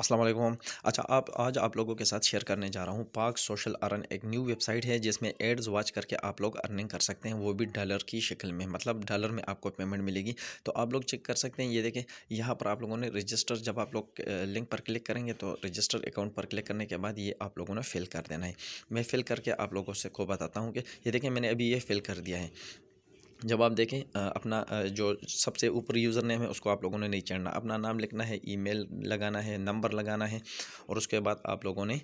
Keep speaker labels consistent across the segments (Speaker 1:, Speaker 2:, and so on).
Speaker 1: असलम अच्छा आप आज आप लोगों के साथ शेयर करने जा रहा हूँ पाक सोशल अर्न एक न्यू वेबसाइट है जिसमें एड्स वॉच करके आप लोग अर्निंग कर सकते हैं वो भी डॉलर की शक्ल में मतलब डॉलर में आपको पेमेंट मिलेगी तो आप लोग चेक कर सकते हैं ये देखें यहाँ पर आप लोगों ने रजिस्टर जब आप लोग लिंक पर क्लिक करेंगे तो रजिस्टर अकाउंट पर क्लिक करने के बाद ये आप लोगों ने फिल कर देना है मैं फिल करके आप लोगों से को बताता हूँ कि ये देखें मैंने अभी ये फिल कर दिया है जब आप देखें अपना जो सबसे ऊपर यूज़र नेम है उसको आप लोगों ने नहीं चढ़ना अपना नाम लिखना है ईमेल लगाना है नंबर लगाना है और उसके बाद आप लोगों ने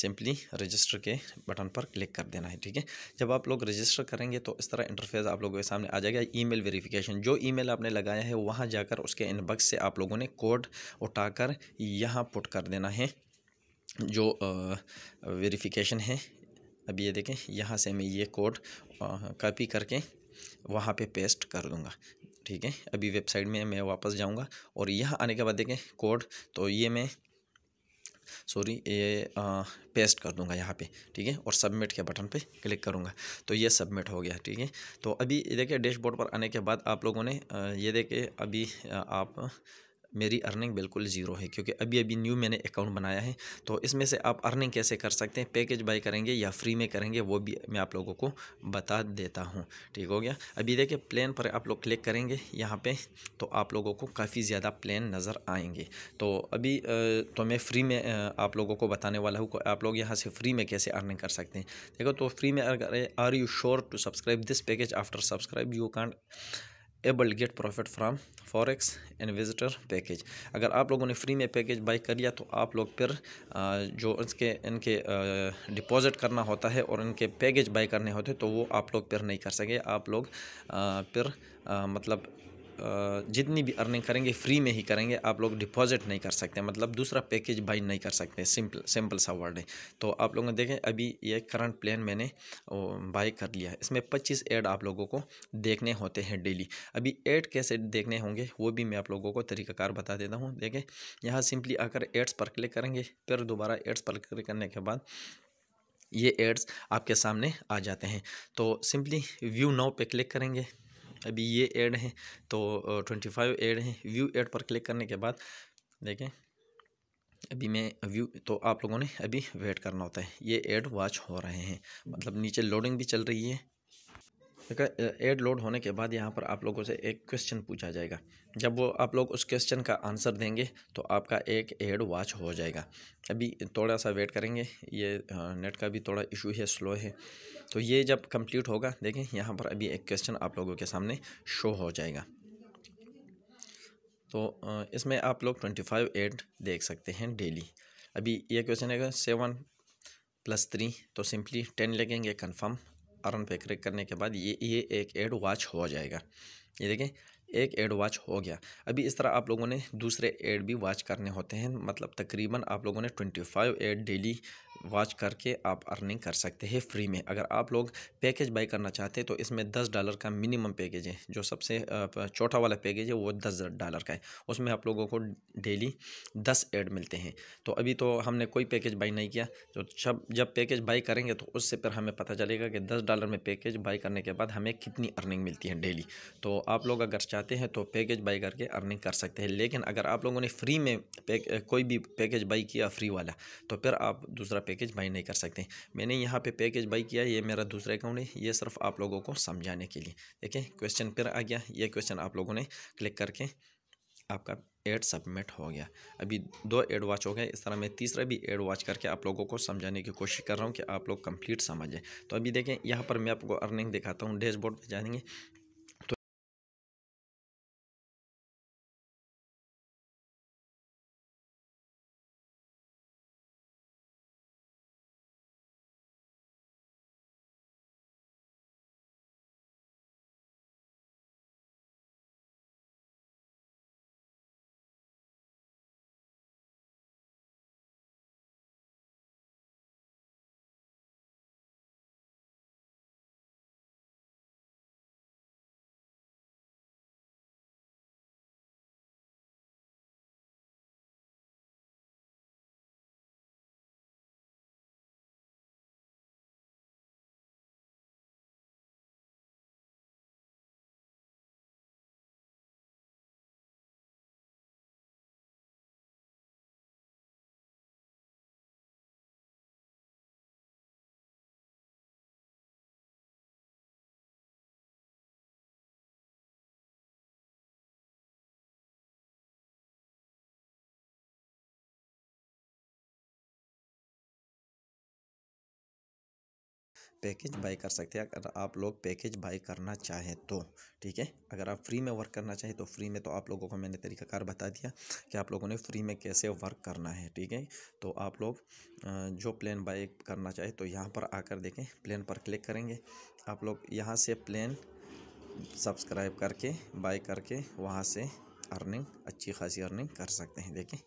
Speaker 1: सिंपली रजिस्टर के बटन पर क्लिक कर देना है ठीक है जब आप लोग रजिस्टर करेंगे तो इस तरह इंटरफेस आप लोगों के सामने आ जाएगा मेल वेरीफिकेशन जो मेल आपने लगाया है वहाँ जाकर उसके इनबक्स से आप लोगों ने कोड कर यहाँ पुट कर देना है जो वेरीफिकेशन है अब ये देखें यहाँ से मैं ये कोड कॉपी करके वहाँ पे पेस्ट कर दूँगा ठीक है अभी वेबसाइट में मैं वापस जाऊँगा और यहाँ आने के बाद देखें कोड तो ये मैं सॉरी ये आ, पेस्ट कर दूंगा यहाँ पे ठीक है और सबमिट के बटन पे क्लिक करूँगा तो ये सबमिट हो गया ठीक है तो अभी देखिए डैशबोर्ड पर आने के बाद आप लोगों ने आ, ये देखे अभी आ, आप मेरी अर्निंग बिल्कुल ज़ीरो है क्योंकि अभी अभी न्यू मैंने अकाउंट बनाया है तो इसमें से आप अर्निंग कैसे कर सकते हैं पैकेज बाई करेंगे या फ्री में करेंगे वो भी मैं आप लोगों को बता देता हूँ ठीक हो गया अभी देखिए प्लान पर आप लोग क्लिक करेंगे यहाँ पे तो आप लोगों को काफ़ी ज़्यादा प्लान नज़र आएंगे तो अभी तो मैं फ्री में आप लोगों को बताने वाला हूँ आप लोग यहाँ से फ्री में कैसे अर्निंग कर सकते हैं देखो तो फ्री में are you sure to subscribe this package after subscribe you can't able get profit from forex visitor package अगर आप लोगों ने फ्री में पैकेज बाई कर लिया तो आप लोग फिर जो इसके इनके डिपॉजिट करना होता है और इनके पैकेज बाई करने होते हैं तो वो आप लोग फिर नहीं कर सकें आप लोग फिर मतलब जितनी भी अर्निंग करेंगे फ्री में ही करेंगे आप लोग डिपॉजिट नहीं कर सकते मतलब दूसरा पैकेज बाई नहीं कर सकते सिंपल सिंपल सा वर्ड है तो आप लोगों ने देखें अभी ये करंट प्लान मैंने बाई कर लिया है इसमें पच्चीस ऐड आप लोगों को देखने होते हैं डेली अभी ऐड कैसे देखने होंगे वो भी मैं आप लोगों को तरीकाकार बता देता हूँ देखें यहाँ सिंपली आकर एड्स पर क्लिक करेंगे फिर दोबारा एड्स पर क्लिक करने के बाद ये एड्स आपके सामने आ जाते हैं तो सिंपली व्यू नाउ पे क्लिक करेंगे अभी ये एड है तो ट्वेंटी फाइव एड है व्यू एड पर क्लिक करने के बाद देखें अभी मैं व्यू तो आप लोगों ने अभी वेट करना होता है ये एड वॉच हो रहे हैं मतलब नीचे लोडिंग भी चल रही है एड लोड होने के बाद यहाँ पर आप लोगों से एक क्वेश्चन पूछा जाएगा जब वो आप लोग उस क्वेश्चन का आंसर देंगे तो आपका एक एड वॉच हो जाएगा अभी थोड़ा सा वेट करेंगे ये नेट का भी थोड़ा इशू है स्लो है तो ये जब कंप्लीट होगा देखें यहाँ पर अभी एक क्वेश्चन आप लोगों के सामने शो हो जाएगा तो इसमें आप लोग ट्वेंटी फाइव एड देख सकते हैं डेली अभी ये क्वेश्चन है सेवन प्लस थ्री तो सिंपली टेन लगेंगे कन्फर्म अर्न पे क्लिक करने के बाद ये ये एक एड वॉच हो जाएगा ये देखें एक एड वॉच हो गया अभी इस तरह आप लोगों ने दूसरे एड भी वॉच करने होते हैं मतलब तकरीबन आप लोगों ने twenty five ad daily watch करके आप अर्निंग कर सकते हैं फ्री में अगर आप लोग पैकेज बाई करना चाहते हैं तो इसमें दस डॉलर का मिनिमम पैकेज है जो सबसे छोटा वाला पैकेज है वो दस डॉलर का है उसमें आप लोगों को डेली दस एड मिलते हैं तो अभी तो हमने कोई पैकेज बाई नहीं किया तो जब जब पैकेज बाई करेंगे तो उससे फिर हमें पता चलेगा कि दस डॉलर में पैकेज बाई करने के बाद हमें कितनी अर्निंग मिलती है डेली तो आप लोग अगर चाहते हैं तो पैकेज बाई करके अर्निंग कर सकते हैं लेकिन अगर आप लोगों ने फ्री में कोई भी पैकेज बाई किया फ्री वाला तो फिर आप दूसरा पैकेज पैकेज बाई नहीं कर सकते मैंने यहाँ पे पैकेज बाई किया ये मेरा दूसरा अकाउंट है ये सिर्फ आप लोगों को समझाने के लिए देखें क्वेश्चन फिर आ गया ये क्वेश्चन आप लोगों ने क्लिक करके आपका एड सबमिट हो गया अभी दो एड वॉच हो गए इस तरह मैं तीसरा भी एड वॉच करके आप लोगों को समझाने की कोशिश कर रहा हूँ कि आप लोग कंप्लीट समझें तो अभी देखें यहाँ पर मैं आपको अर्निंग दिखाता हूँ डैशबोर्ड पर जाएंगे पैकेज बाई कर सकते हैं अगर आप लोग पैकेज बाई करना चाहें तो ठीक है अगर आप फ्री में वर्क करना चाहें तो फ्री में तो आप लोगों को मैंने तरीकाकार बता दिया कि आप लोगों ने फ्री में कैसे वर्क करना है ठीक है तो आप लोग जो प्लान बाई करना चाहे तो यहाँ पर आकर देखें प्लान पर क्लिक करेंगे आप लोग यहाँ से प्लान सब्सक्राइब करके बाई करके वहाँ से अर्निंग अच्छी खासी अर्निंग कर सकते हैं देखें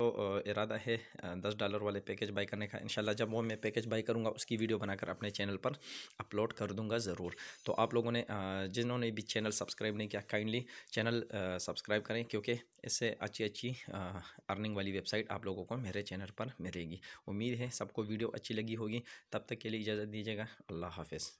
Speaker 1: तो इरादा है दस डॉलर वाले पैकेज बाई करने का इनशाला जब वो मैं पैकेज बाई करूँगा उसकी वीडियो बनाकर अपने चैनल पर अपलोड कर दूँगा ज़रूर तो आप लोगों ने जिन्होंने भी चैनल सब्सक्राइब नहीं किया काइंडली चैनल सब्सक्राइब करें क्योंकि इससे अच्छी अच्छी अर्निंग वाली वेबसाइट आप लोगों को मेरे चैनल पर मिलेगी उम्मीद है सबको वीडियो अच्छी लगी होगी तब तक के लिए इजाज़त दीजिएगा अल्लाह हाफिज़